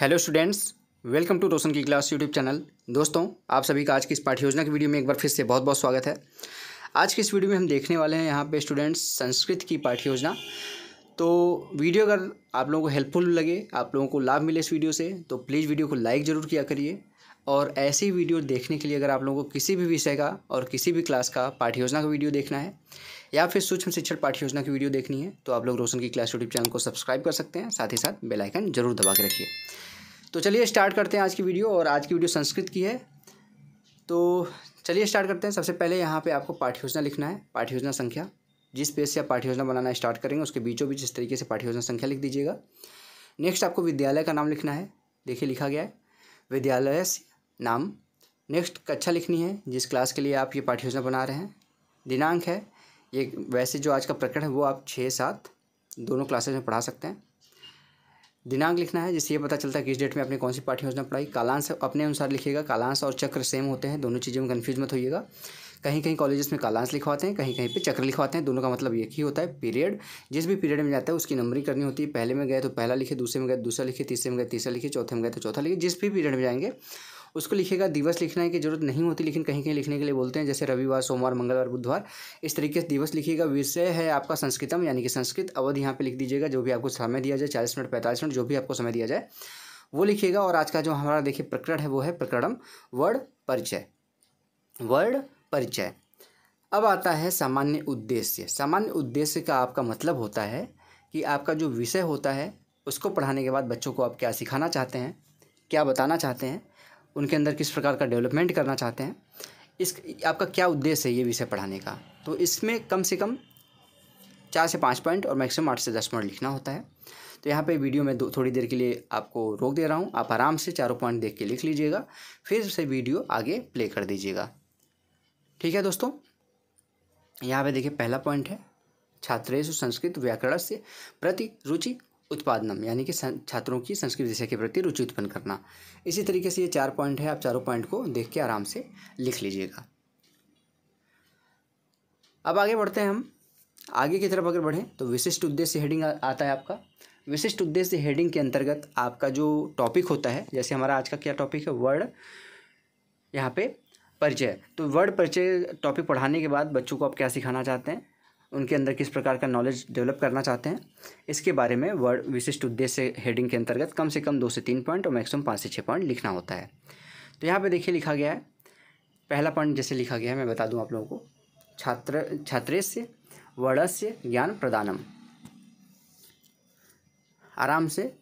hello students welcome to Roshan की class YouTube channel दोस्तों आप सभी का आज की इस पाठ्य योजना की वीडियो में एक बार फिर से बहुत बहुत स्वागत है आज की इस वीडियो में हम देखने वाले हैं यहाँ पे स्टूडेंट्स संस्कृत की पाठ्य योजना तो वीडियो अगर आप लोगों को हेल्पफुल लगे आप लोगों को लाभ मिले इस वीडियो से तो प्लीज़ वीडियो को लाइक ज़रूर किया करिए और ऐसी वीडियो देखने के लिए अगर आप लोगों को किसी भी विषय का और किसी भी क्लास का पाठ्य योजना का वीडियो देखना है या फिर सूक्ष्म शिक्षण पाठ योजना की वीडियो देखनी है तो आप लोग रोशन की क्लास यूट्यूब चैनल को सब्सक्राइब कर सकते हैं साथ ही साथ बेलाइकन जरूर दबा के रखिए तो चलिए स्टार्ट करते हैं आज की वीडियो और आज की वीडियो संस्कृत की है तो चलिए स्टार्ट करते हैं सबसे पहले यहाँ पर आपको पाठ्य योजना लिखना है पाठ योजना संख्या जिस पेज से आप पाठ्य योजना बनाना स्टार्ट करेंगे उसके बीचों बीच इस तरीके से पाठ्य योजना संख्या लिख दीजिएगा नेक्स्ट आपको विद्यालय का नाम लिखना है देखिए लिखा गया है विद्यालय नाम नेक्स्ट कक्षा लिखनी है जिस क्लास के लिए आप ये पाठ्य योजना बना रहे हैं दिनांक है ये वैसे जो आज का प्रकरण है वो आप छः सात दोनों क्लासेज में पढ़ा सकते हैं दिनांक लिखना है जिससे ये पता चलता है किस डेट में आपने कौन सी पाठ्य योजना पढ़ाई कालांश अपने अनुसार लिखिएगा कालांश और चक्र सेम होते हैं दोनों चीज़ों में कन्फ्यूज मत होइएगा कहीं कहीं कॉलेजेस में कालांश लिखवाते हैं कहीं कहीं पे चक्र लिखवाते हैं दोनों का मतलब एक ही होता है पीरियड जिस भी पीरियड में जाता है उसकी नंबरिंग करनी होती है पहले में गए तो पहला लिखे दूसरे में गए तो दूसरा लिखे तीसरे में गए तो तीसरा लिखे चौथे में गए तो चौथा लिखे जिस भी पीरियड में जाएंगे उसको लिखेगा दिवस लिखने की जरूरत नहीं होती लेकिन कहीं कहीं लिखने के लिए बोलते हैं जैसे रविवार सोमवार मंगलवार बुधवार इस तरीके से दिवस लिखिएगा विषय है आपका संस्कृतम यानी कि संस्कृत अवधि यहाँ पर लिख दीजिएगा जो भी आपको समय दिया जाए चालीस मिनट पैंतालीस मिनट जो भी आपको समय दिया जाए वो लिखिएगा और आज का जो हमारा देखिए प्रकरण है वो है प्रकरणम वर्ड परिचय वर्ड परिचय अब आता है सामान्य उद्देश्य सामान्य उद्देश्य का आपका मतलब होता है कि आपका जो विषय होता है उसको पढ़ाने के बाद बच्चों को आप क्या सिखाना चाहते हैं क्या बताना चाहते हैं उनके अंदर किस प्रकार का डेवलपमेंट करना चाहते हैं इस आपका क्या उद्देश्य है ये विषय पढ़ाने का तो इसमें कम से कम चार से पाँच पॉइंट और मैक्सिमम आठ से दस पॉइंट लिखना होता है तो यहाँ पे वीडियो में थोड़ी देर के लिए आपको रोक दे रहा हूँ आप आराम से चारों पॉइंट देख के लिख लीजिएगा फिर से वीडियो आगे प्ले कर दीजिएगा ठीक है दोस्तों यहाँ पे देखिए पहला पॉइंट है छात्रेश संस्कृत व्याकरण से प्रति रुचि उत्पादनम यानी कि छात्रों की संस्कृत विषय के प्रति रुचि उत्पन्न करना इसी तरीके से ये चार पॉइंट है आप चारों पॉइंट को देख के आराम से लिख लीजिएगा अब आगे बढ़ते हैं हम आगे की तरफ अगर बढ़ें तो विशिष्ट उद्देश्य हेडिंग आता है आपका विशिष्ट उद्देश्य हेडिंग के अंतर्गत आपका जो टॉपिक होता है जैसे हमारा आज का क्या टॉपिक है वर्ड यहाँ पे परिचय तो वर्ड परिचय टॉपिक पढ़ाने के बाद बच्चों को आप क्या सिखाना चाहते हैं उनके अंदर किस प्रकार का नॉलेज डेवलप करना चाहते हैं इसके बारे में वर्ड विशिष्ट उद्देश्य हेडिंग के अंतर्गत कम से कम दो से तीन पॉइंट और मैक्सिमम पाँच से छः पॉइंट लिखना होता है तो यहाँ पे देखिए लिखा गया है पहला पॉइंट जैसे लिखा गया है मैं बता दूँ आप लोगों को छात्र छात्रेस्य वर्णस्य ज्ञान प्रदानम आराम से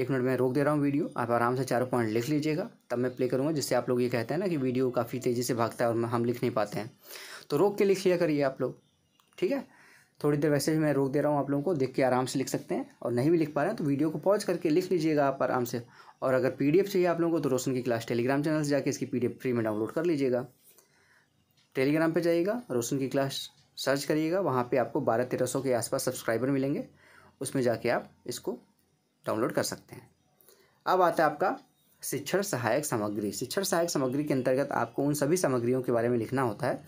एक मिनट में रोक दे रहा हूँ वीडियो आप आराम से चारों पॉइंट लिख लीजिएगा तब मैं प्ले करूँगा जिससे आप लोग ये कहते हैं ना कि वीडियो काफ़ी तेज़ी से भागता है और हम लिख नहीं पाते हैं तो रोक के लिख लिया करिए आप लोग ठीक है थोड़ी देर वैसे भी मैं रोक दे रहा हूँ आप लोगों को देख के आराम से लिख सकते हैं और नहीं भी लिख पा रहे हैं तो वीडियो को पॉज करके लिख लीजिएगा आप आराम से और अगर पी चाहिए आप लोगों को तो रोशन की क्लास टेलीग्राम चैनल से जाके इसकी पी फ्री में डाउनलोड कर लीजिएगा टेलीग्राम पर जाइएगा रोशन की क्लास सर्च करिएगा वहाँ पर आपको बारह तेरह सौ के आसपास सब्सक्राइबर मिलेंगे उसमें जाके आप इसको डाउनलोड कर सकते हैं अब आता है आपका शिक्षण सहायक सामग्री शिक्षण सहायक सामग्री के अंतर्गत आपको उन सभी सामग्रियों के बारे में लिखना होता है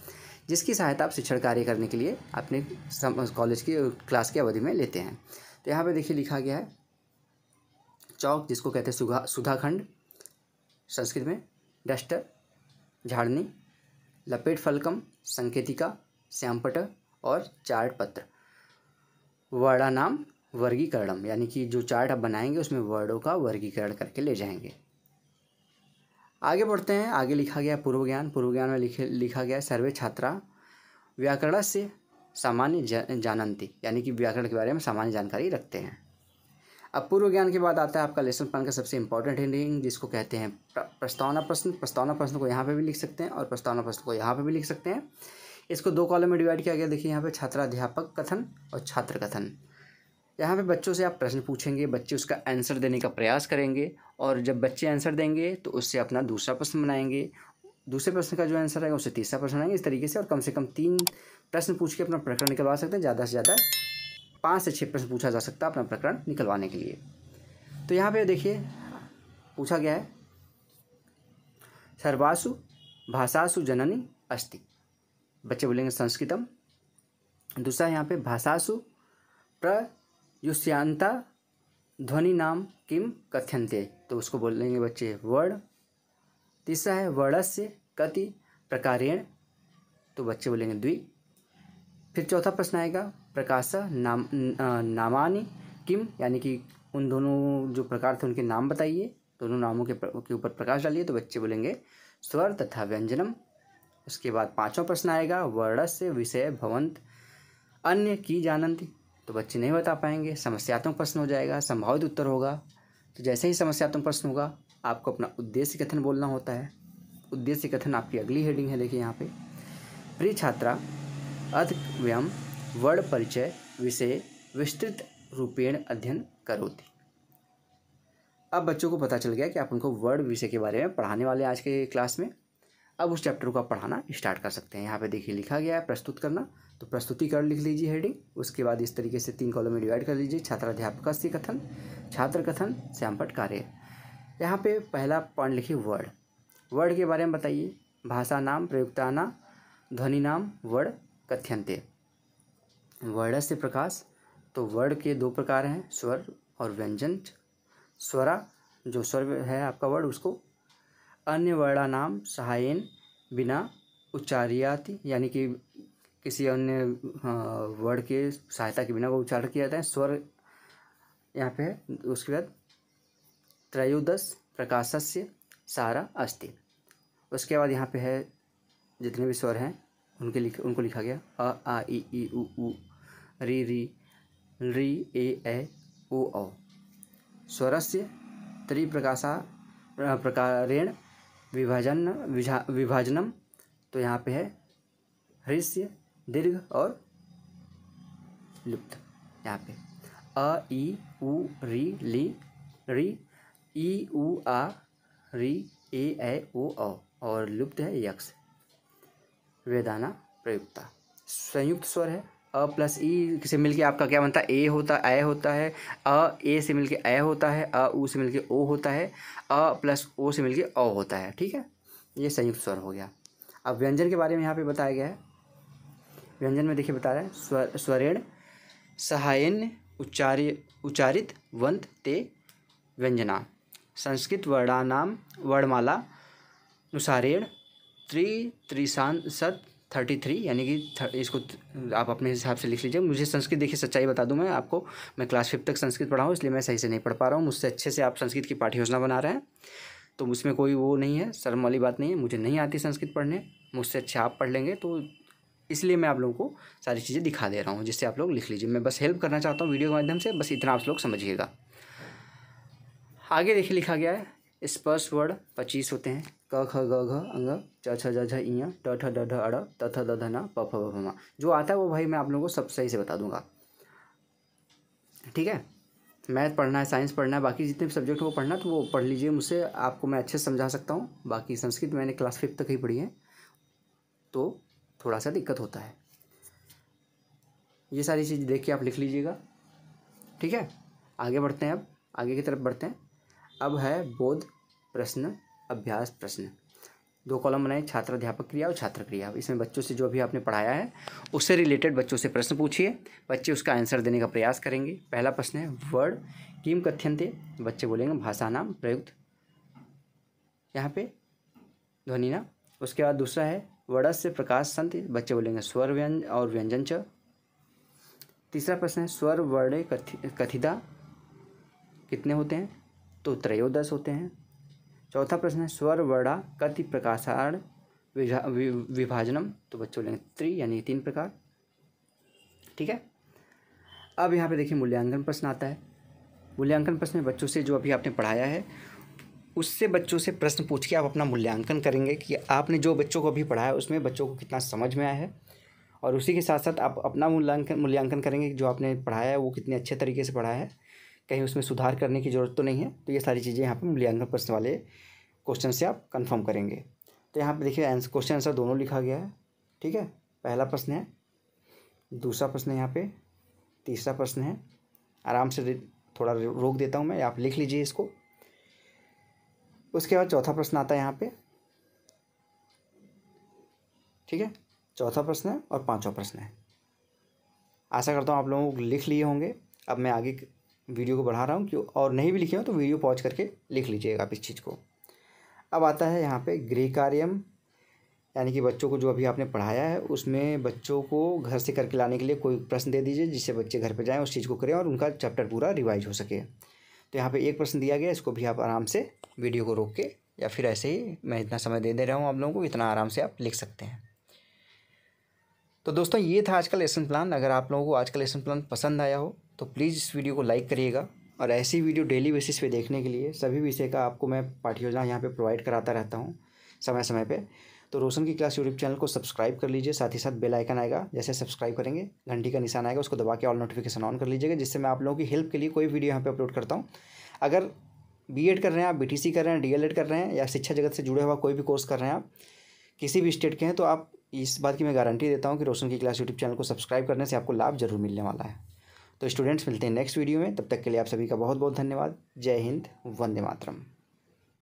जिसकी सहायता आप शिक्षण कार्य करने के लिए अपने कॉलेज की क्लास की अवधि में लेते हैं तो यहाँ पर देखिए लिखा गया है चौक जिसको कहते हैं सुधा सुधाखंड संस्कृत में डस्टर झाड़नी लपेट फलकम संकेतिका श्यामपट और चार्ट पत्र वर्णा नाम वर्गीकरणम यानी कि जो चार्ट आप बनाएंगे उसमें वर्डों का वर्गीकरण करके ले जाएंगे आगे बढ़ते हैं आगे लिखा गया पूर्व ज्ञान पूर्व ज्ञान में लिखे लिखा गया सर्वे छात्रा व्याकरण से सामान्य जानती यानी कि व्याकरण के बारे में सामान्य जानकारी रखते हैं अब पूर्व ज्ञान के बाद आता है आपका लेसन प्लान का सबसे इंपॉर्टेंट हेडिंग जिसको कहते हैं प्रस्तावना प्रश्न प्रस्तावना प्रश्न को यहाँ पे भी लिख सकते हैं और प्रस्तावना प्रश्न को यहाँ पे भी लिख सकते हैं इसको दो कॉलम में डिवाइड किया गया देखिए यहाँ पे छात्राध्यापक कथन और छात्र कथन यहाँ पे बच्चों से आप प्रश्न पूछेंगे बच्चे उसका आंसर देने का प्रयास करेंगे और जब बच्चे आंसर देंगे तो उससे अपना दूसरा प्रश्न बनाएंगे दूसरे प्रश्न का जो आंसर आएगा उससे तीसरा प्रश्न आएंगे इस तरीके से और कम से कम तीन प्रश्न पूछ के अपना प्रकरण निकलवा सकते हैं ज़्यादा से ज़्यादा पाँच से छः प्रश्न पूछा जा सकता है अपना प्रकरण निकलवाने के लिए तो यहाँ पर देखिए पूछा गया है सर्वासु भाषासु जननी अस्ति बच्चे बोलेंगे संस्कृतम दूसरा यहाँ पे भाषासु प्र युष्यांता ध्वनि नाम किम कथ्यंते तो उसको बोलेंगे बच्चे वर्ण तीसरा है वर्णस्य कति प्रकारेण तो बच्चे बोलेंगे द्वि फिर चौथा प्रश्न आएगा प्रकाश नाम नामानी किम यानी कि उन दोनों जो प्रकार थे उनके नाम बताइए दोनों नामों के के ऊपर प्रकाश डालिए तो बच्चे बोलेंगे स्वर तथा व्यंजनम उसके बाद पांचवा प्रश्न आएगा वर्ण से विषय भवंत अन्य की जानंती तो बच्चे नहीं बता पाएंगे समस्यात्मक प्रश्न हो जाएगा संभावित उत्तर होगा तो जैसे ही समस्यात्मक प्रश्न होगा आपको अपना उद्देश्य कथन बोलना होता है उद्देश्य कथन आपकी अगली हेडिंग है देखिए यहाँ पे प्रिय छात्रा अथ व्यम वर्ड परिचय विषय विस्तृत रूपेण अध्ययन करोती अब बच्चों को पता चल गया कि आप उनको वर्ड विषय के बारे में पढ़ाने वाले आज के क्लास में अब उस चैप्टर को आप पढ़ाना स्टार्ट कर सकते हैं यहाँ पे देखिए लिखा गया है प्रस्तुत करना तो प्रस्तुतिकरण लिख लीजिए हेडिंग उसके बाद इस तरीके से तीन कॉलम में डिवाइड कर लीजिए छात्राध्यापक से कथन छात्र कथन श्यामपट कार्य यहाँ पे पहला पॉइंट लिखिए वर्ड वर्ड के बारे में बताइए भाषा नाम प्रयुक्ताना ध्वनि नाम वर्ड कथ्यंते वर्ण से प्रकाश तो वर्ड के दो प्रकार हैं स्वर और व्यंजन स्वरा जो स्वर है आपका वर्ड उसको अन्य वर्णानाम सहायन बिना उच्चार्याति यानी कि किसी अन्य हाँ, वर्ड के सहायता के बिना वो उच्चारण किया जाता है स्वर यहाँ पे है उसके बाद त्रयोदश प्रकाशस्य सारा अस्ति उसके बाद यहाँ पे है जितने भी स्वर हैं उनके लिख उनको लिखा गया अ आ ई ई उ ऊ री री री ए ए ओ औ स्वरस्य त्रिप्रकाशा प्रकारेण विभाजन विभा विभाजनम तो यहाँ पे है हृष्य दीर्घ और लुप्त यहाँ पे अ ई उ री ली री ई उ आ री ए ऐ ओ औ और लुप्त है यक्ष वेदाना प्रयुक्ता संयुक्त स्वर है अ प्लस ई से मिलके आपका क्या बनता है ए होता है ए होता है अ ए से मिलके ए होता है अ ऊ से मिलके ओ होता है अ प्लस ओ से मिलके अ होता है ठीक है ये संयुक्त स्वर हो गया अब व्यंजन के बारे में यहाँ पे बताया गया है व्यंजन में देखिए बता रहे हैं स्वर स्वरेण सहायन उच्चार्य उच्चारित वंत ते व्यंजना संस्कृत वर्णानाम वर्णमाला अनुसारेण त्रि त्रिशांत सत थर्टी थ्री यानी कि इसको आप अपने हिसाब से लिख लीजिए मुझे संस्कृत देखिए सच्चाई बता दूं मैं आपको मैं क्लास फिफ्थ तक संस्कृत पढ़ा हूँ इसलिए मैं सही से नहीं पढ़ पा रहा हूँ मुझसे अच्छे से आप संस्कृत की पाठ्य योजना बना रहे हैं तो उसमें कोई वो नहीं है शर्म वाली बात नहीं है मुझे नहीं आती संस्कृत पढ़ने मुझसे अच्छे आप पढ़ लेंगे तो इसलिए मैं आप लोगों को सारी चीज़ें दिखा दे रहा हूँ जिससे आप लोग लिख लीजिए मैं बस हेल्प करना चाहता हूँ वीडियो के माध्यम से बस इतना आप लोग समझिएगा आगे देखिए लिखा गया है स्पर्श वर्ण पच्चीस होते हैं क ख ग घ अंग च छ ज झ इ ट ठ ड ढ अड़ त थ द ध न प फ भ म जो आता है वो भाई मैं आप लोगों को सब सही से बता दूंगा ठीक है मैथ पढ़ना है साइंस पढ़ना है बाकी जितने भी सब्जेक्ट वो पढ़ना तो वो पढ़ लीजिए मुझसे आपको मैं अच्छे से समझा सकता हूँ बाकी संस्कृत मैंने क्लास फिफ्थ तक ही पढ़ी है तो थोड़ा सा दिक्कत होता है ये सारी चीज़ देख के आप लिख लीजिएगा ठीक है आगे बढ़ते हैं अब आगे की तरफ बढ़ते हैं अब है बोध प्रश्न अभ्यास प्रश्न दो कॉलम बनाए छात्र अध्यापक क्रिया और छात्र क्रिया इसमें बच्चों से जो भी आपने पढ़ाया है उससे रिलेटेड बच्चों से प्रश्न पूछिए बच्चे उसका आंसर देने का प्रयास करेंगे पहला प्रश्न है वर्ड किम कथ्यंते बच्चे बोलेंगे भाषा नाम प्रयुक्त यहाँ पे ध्वनि ना उसके बाद दूसरा है वर्डस से प्रकाश संत बच्चे बोलेंगे स्वर व्यंज और व्यंजन च तीसरा प्रश्न है स्वर वर्ण वर्णे कथिता कितने होते हैं तो त्रयोदश होते हैं चौथा प्रश्न है स्वर वर्णा कति प्रकाशाण विभाजनम तो बच्चों लेंगे त्रि यानी तीन प्रकार ठीक है अब यहाँ पे देखिए मूल्यांकन प्रश्न आता है मूल्यांकन प्रश्न में बच्चों से जो अभी आपने पढ़ाया है उससे बच्चों से प्रश्न पूछ के आप अपना मूल्यांकन करेंगे कि आपने जो बच्चों को अभी पढ़ाया उसमें बच्चों को कितना समझ में आया है और उसी के साथ साथ आप अपना मूल्यांकन मूल्यांकन करेंगे कि जो आपने पढ़ाया है वो कितने अच्छे तरीके से पढ़ाया है कहीं उसमें सुधार करने की ज़रूरत तो नहीं है तो ये सारी चीज़ें यहाँ पर मूल्यांकन प्रश्न वाले क्वेश्चन से आप कन्फर्म करेंगे तो यहाँ पर देखिए आंसर क्वेश्चन आंसर दोनों लिखा गया है ठीक है पहला प्रश्न है दूसरा प्रश्न है यहाँ पे तीसरा प्रश्न है आराम से थोड़ा रोक देता हूँ मैं आप लिख लीजिए इसको उसके बाद चौथा प्रश्न आता है यहाँ पे ठीक है चौथा प्रश्न है और पांचवा प्रश्न है आशा करता हूँ आप लोगों को लिख लिए होंगे अब मैं आगे वीडियो को बढ़ा रहा हूँ क्यों और नहीं भी लिखे हो तो वीडियो पॉज करके लिख लीजिएगा आप इस चीज़ को अब आता है यहाँ पे गृह कार्यम यानी कि बच्चों को जो अभी आपने पढ़ाया है उसमें बच्चों को घर से करके लाने के लिए कोई प्रश्न दे दीजिए जिससे बच्चे घर पर जाएँ उस चीज़ को करें और उनका चैप्टर पूरा रिवाइज हो सके तो यहाँ पर एक प्रश्न दिया गया इसको भी आप आराम से वीडियो को रोक के या फिर ऐसे ही मैं इतना समय दे दे रहा हूँ आप लोगों को इतना आराम से आप लिख सकते हैं तो दोस्तों ये था आज का लेसन प्लान अगर आप लोगों को आज का लेसन प्लान पसंद आया हो तो प्लीज़ इस वीडियो को लाइक करिएगा और ऐसी वीडियो डेली बेसिस पे देखने के लिए सभी विषय का आपको मैं पाठ्य योजना यहाँ पर प्रोवाइड कराता रहता हूँ समय समय पर तो रोशन की क्लास यूट्यूब चैनल को सब्सक्राइब कर लीजिए साथ ही साथ बेल आइकन आएगा जैसे सब्सक्राइब करेंगे घंटी का निशान आएगा उसको दबा के ऑल नोटिफिकेशन ऑन कर लीजिएगा जिससे मैं आप लोगों की हेल्प के लिए कोई वीडियो यहाँ पे अपलोड करता हूँ अगर बी कर रहे हैं आप बी कर रहे हैं डी कर रहे हैं या शिक्षा जगत से जुड़े हुआ कोई भी कोर्स कर रहे हैं आप किसी भी स्टेट के हैं तो आप इस बात की मैं गारंटी देता हूँ कि रोशन की क्लास यूट्यूब चैनल को सब्सक्राइब करने से आपको लाभ जरूर मिलने वाला है तो स्टूडेंट्स मिलते हैं नेक्स्ट वीडियो में तब तक के लिए आप सभी का बहुत बहुत धन्यवाद जय हिंद वंदे मातरम